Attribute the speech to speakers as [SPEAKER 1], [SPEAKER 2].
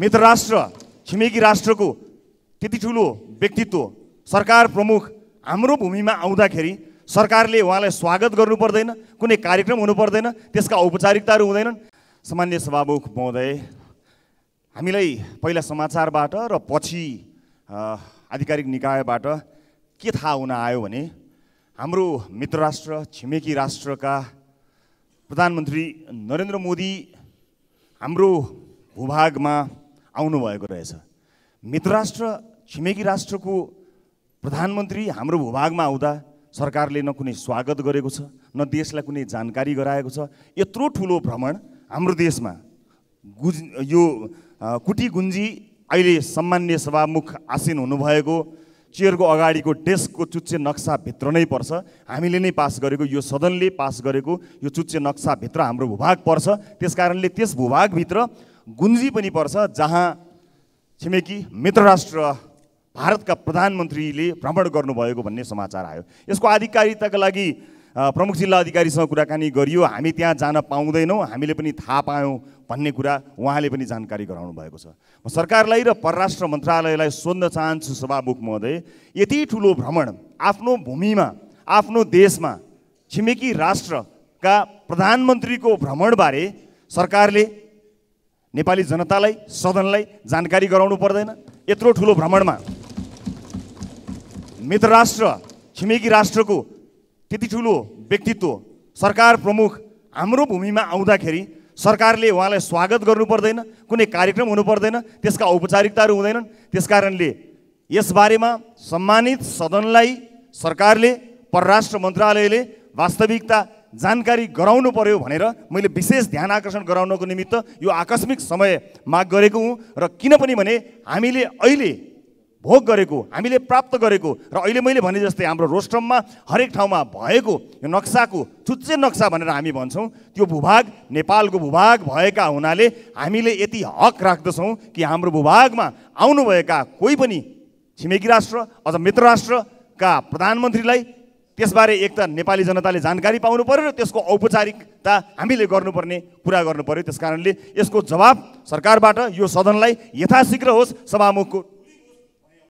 [SPEAKER 1] मित्र राष्ट्र छिमेकी राष्ट्रको त्यति ठुलो व्यक्तित्व सरकार प्रमुख हाम्रो भूमिमा आउँदाखेरि सरकारले उहाँलाई स्वागत गर्नु पर्दैन कुनै कार्यक्रम हुनु पर्दैन त्यसका औपचारिकताहरू हुँदैनन् सामान्य सभामुख महोदय हामीलाई पहिला समाचारबाट र पछि आधिकारिक निकायबाट के थाहा हुन आयो भने हाम्रो मित्र राष्ट्र छिमेकी राष्ट्रका प्रधानमन्त्री नरेन्द्र मोदी हाम्रो भूभागमा आउनुभएको रहेछ मित्र राष्ट्र छिमेकी राष्ट्रको प्रधानमन्त्री हाम्रो भूभागमा आउँदा सरकारले न कुनै स्वागत गरेको छ न देशलाई कुनै जानकारी गराएको छ यत्रो ठुलो भ्रमण हाम्रो देशमा गुज यो कुटी गुन्जी अहिले सामान्य सभामुख आसीन हुनुभएको चेयरको अगाडिको डेस्कको चुच्चे नक्साभित्र नै पर्छ हामीले नै पास गरेको यो सदनले पास गरेको यो चुच्चे नक्साभित्र हाम्रो भूभाग पर्छ त्यस कारणले त्यस भूभागभित्र गुन्जी पनि पर्छ जहाँ छिमेकी मित्र राष्ट्र भारतका प्रधानमन्त्रीले भ्रमण गर्नुभएको भन्ने समाचार आयो यसको आधिकारिकताका लागि प्रमुख जिल्ला अधिकारीसँग कुराकानी गरियो हामी त्यहाँ जान पाउँदैनौँ हामीले पनि थाहा पायौँ भन्ने कुरा उहाँले पनि जानकारी गराउनु भएको छ म सरकारलाई र परराष्ट्र मन्त्रालयलाई सोध्न चाहन्छु सभामुख महोदय यति ठुलो भ्रमण आफ्नो भूमिमा आफ्नो देशमा छिमेकी राष्ट्रका प्रधानमन्त्रीको भ्रमणबारे सरकारले नेपाली जनतालाई सदनलाई जानकारी गराउनु पर्दैन यत्रो ठुलो भ्रमणमा मित्र राष्ट्र छिमेकी राष्ट्रको त्यति ठुलो व्यक्तित्व सरकार प्रमुख हाम्रो भूमिमा आउँदाखेरि सरकारले उहाँलाई स्वागत गर्नु पर्दैन कुनै कार्यक्रम हुनु पर्दैन त्यसका औपचारिकताहरू हुँदैनन् त्यसकारणले यसबारेमा सम्मानित सदनलाई सरकारले परराष्ट्र मन्त्रालयले वास्तविकता जानकारी गराउनु पर्यो भनेर मैले विशेष ध्यान आकर्षण गराउनको निमित्त यो आकस्मिक समय माग गरेको हुँ र किन पनि भने हामीले अहिले भोग गरेको हामीले प्राप्त गरेको र अहिले मैले भने जस्तै हाम्रो रोस्ट्रममा हरेक ठाउँमा भएको यो नक्साको चुच्चे नक्सा भनेर हामी भन्छौँ त्यो भूभाग नेपालको भूभाग भएका हुनाले हामीले यति हक राख्दछौँ कि हाम्रो भूभागमा आउनुभएका कोही पनि छिमेकी राष्ट्र अझ मित्र राष्ट्रका प्रधानमन्त्रीलाई त्यसबारे एक त नेपाली जनताले जानकारी पाउनु पऱ्यो र त्यसको औपचारिकता हामीले गर्नुपर्ने कुरा गर्नु पऱ्यो त्यस कारणले यसको जवाब सरकारबाट यो सदनलाई यथाशीघ्र होस् सभामुखको